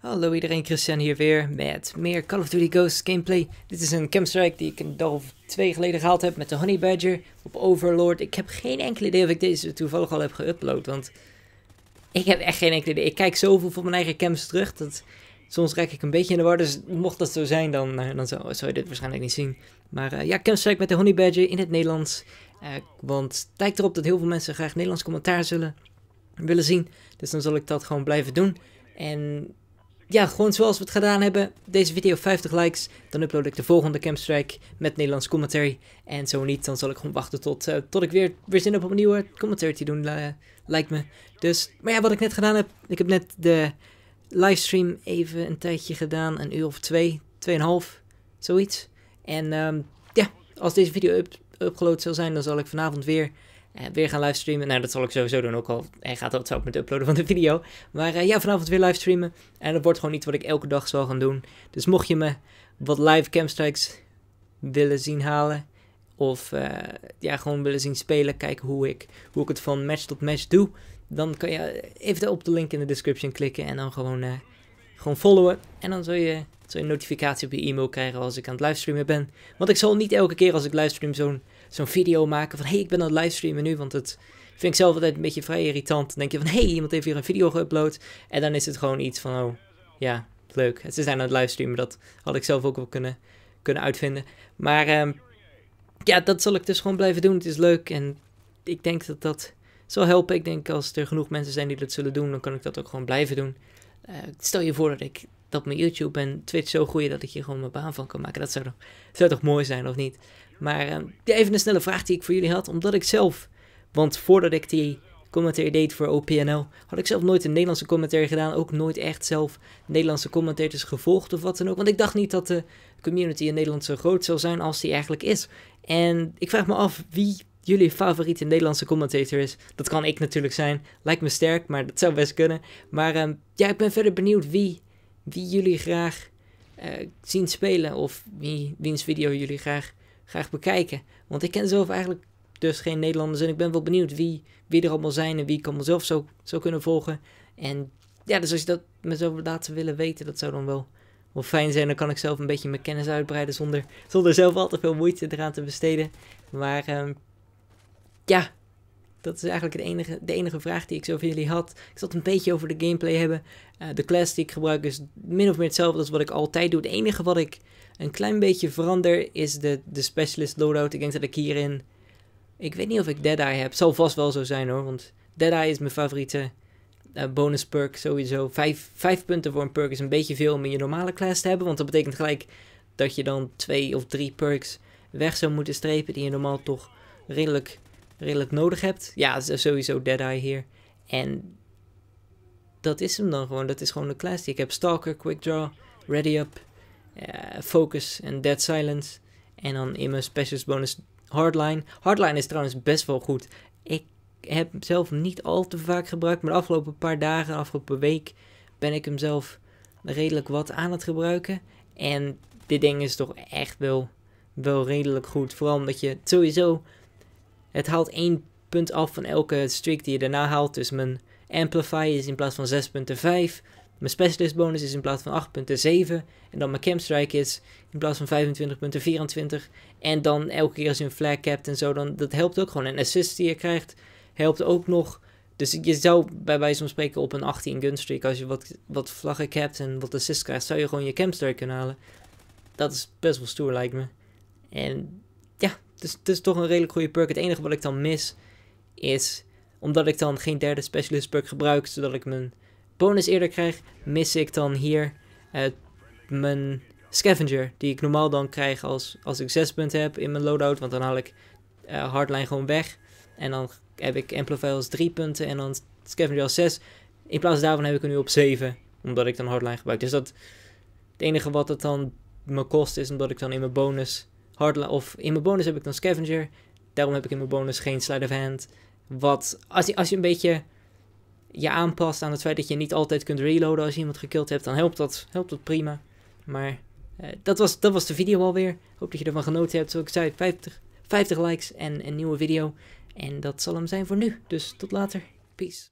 Hallo iedereen, Christian hier weer met meer Call of Duty Ghosts gameplay. Dit is een campstrike die ik een dag of twee geleden gehaald heb met de Honey Badger op Overlord. Ik heb geen enkel idee of ik deze toevallig al heb geüpload, want ik heb echt geen enkel idee. Ik kijk zoveel van mijn eigen Cam's terug, dat soms raak ik een beetje in de war. Dus mocht dat zo zijn, dan, eh, dan zou, zou je dit waarschijnlijk niet zien. Maar uh, ja, campstrike met de Honey Badger in het Nederlands. Eh, want het lijkt erop dat heel veel mensen graag Nederlands commentaar zullen willen zien. Dus dan zal ik dat gewoon blijven doen. En ja, gewoon zoals we het gedaan hebben. Deze video 50 likes. Dan upload ik de volgende Campstrike met Nederlands commentary. En zo niet, dan zal ik gewoon wachten tot, eh, tot ik weer, weer zin heb om een nieuwe commentary te doen. Uh, lijkt me. Dus, maar ja, wat ik net gedaan heb. Ik heb net de livestream even een tijdje gedaan. Een uur of twee, tweeënhalf, zoiets. En ehm, ja, als deze video up, upgeload zal zijn, dan zal ik vanavond weer eh, weer gaan livestreamen. Nou, dat zal ik sowieso doen, ook al hij eh, gaat dat zo met uploaden van de video. Maar eh, ja, vanavond weer livestreamen. En dat wordt gewoon iets wat ik elke dag zal gaan doen. Dus mocht je me wat live campstrikes willen zien halen... of ja, gewoon willen zien spelen, kijken hoe ik, hoe ik het van match tot match doe... dan kan je even op de link in de description klikken en dan gewoon gewoon followen. En dan zul je, zul je een notificatie op je e-mail krijgen als ik aan het livestreamen ben. Want ik zal niet elke keer als ik livestream zo'n zo'n video maken van... hé, hey, ik ben aan het livestreamen nu, want het vind ik zelf altijd een beetje vrij irritant. Dan denk je van, hé, hey, iemand heeft hier een video geüpload. En dan is het gewoon iets van, oh, ja, leuk. Ze zijn aan het livestreamen, dat had ik zelf ook wel kunnen, kunnen uitvinden. Maar ehm, ja, dat zal ik dus gewoon blijven doen. Het is leuk en ik denk dat dat zal helpen. Ik denk als er genoeg mensen zijn die dat zullen doen, dan kan ik dat ook gewoon blijven doen. Eh, stel je voor dat ik dat mijn YouTube en Twitch zo groeien dat ik hier gewoon mijn baan van kan maken. Dat zou toch, zou toch mooi zijn, of niet? Maar ehm, even een snelle vraag die ik voor jullie had, omdat ik zelf, want voordat ik die commentaar deed voor OPNL, had ik zelf nooit een Nederlandse commentaar gedaan, ook nooit echt zelf Nederlandse commentators gevolgd of wat dan ook, want ik dacht niet dat de community in Nederland zo groot zou zijn als die eigenlijk is. En ik vraag me af wie jullie favoriete Nederlandse commentator is. Dat kan ik natuurlijk zijn. Lijkt me sterk, maar dat zou best kunnen. Maar ehm, ja, ik ben verder benieuwd wie wie jullie graag eh, zien spelen of wie, wiens video jullie graag, graag bekijken. Want ik ken zelf eigenlijk dus geen Nederlanders en ik ben wel benieuwd wie, wie er allemaal zijn en wie ik allemaal zelf zou, kunnen volgen. En ja, dus als je dat me zoveel laten willen weten, dat zou dan wel, wel fijn zijn. Dan kan ik zelf een beetje mijn kennis uitbreiden zonder, zonder zelf al te veel moeite eraan te besteden. Maar ehm, ja, dat is eigenlijk de enige, de enige vraag die ik zo van jullie had. Ik zal het een beetje over de gameplay hebben. Eh, de class die ik gebruik is min of meer hetzelfde als wat ik altijd doe. Het enige wat ik een klein beetje verander is de, de specialist loadout. Ik denk dat ik hierin... Ik weet niet of ik Deadeye heb. Zal vast wel zo zijn hoor, want Deadeye is mijn favoriete eh, bonus perk sowieso. Vijf, vijf punten voor een perk is een beetje veel om in je normale class te hebben. Want dat betekent gelijk dat je dan twee of drie perks weg zou moeten strepen die je normaal toch redelijk redelijk nodig hebt. Ja, sowieso Dead Eye hier. En dat is hem dan gewoon. Dat is gewoon de class ik heb. Stalker, Quick Draw, Ready Up, eh, Focus en Dead Silence. En dan in mijn specials bonus Hardline. Hardline is trouwens best wel goed. Ik heb hem zelf niet al te vaak gebruikt. Maar de afgelopen paar dagen, de afgelopen week ben ik hem zelf redelijk wat aan het gebruiken. En dit ding is toch echt wel, wel redelijk goed. Vooral omdat je sowieso het haalt 1 punt af van elke streak die je daarna haalt. Dus mijn Amplify is in plaats van 6.5. Mijn Specialist bonus is in plaats van 8.7. En dan mijn Camp Strike is in plaats van 25.24. En dan elke keer als je een flag hebt en zo, dan, dat helpt ook gewoon. En assist die je krijgt, helpt ook nog. Dus je zou bij wijze van spreken op een 18 streak als je wat, wat vlaggen hebt en wat assist krijgt, zou je gewoon je Camp Strike kunnen halen. Dat is best wel stoer lijkt me. En ja, dus het is toch een redelijk goede perk. Het enige wat ik dan mis is, omdat ik dan geen derde specialist perk gebruik, zodat ik mijn bonus eerder krijg, mis ik dan hier eh, mijn scavenger. Die ik normaal dan krijg als, als ik 6 punten heb in mijn loadout. Want dan haal ik eh, hardline gewoon weg. En dan heb ik amplify als 3 punten en dan scavenger als zes. In plaats daarvan heb ik er nu op 7. Omdat ik dan hardline gebruik. Dus dat het enige wat het dan me kost is omdat ik dan in mijn bonus hardline. Of in mijn bonus heb ik dan scavenger. Daarom heb ik in mijn bonus geen sleight of hand. Wat, als je, als je een beetje je aanpast aan het feit dat je niet altijd kunt reloaden als je iemand gekild hebt, dan helpt dat, helpt dat prima. Maar eh, dat, was, dat was de video alweer. Hoop dat je ervan genoten hebt. Zoals ik zei, 50, 50 likes en een nieuwe video. En dat zal hem zijn voor nu. Dus tot later. Peace.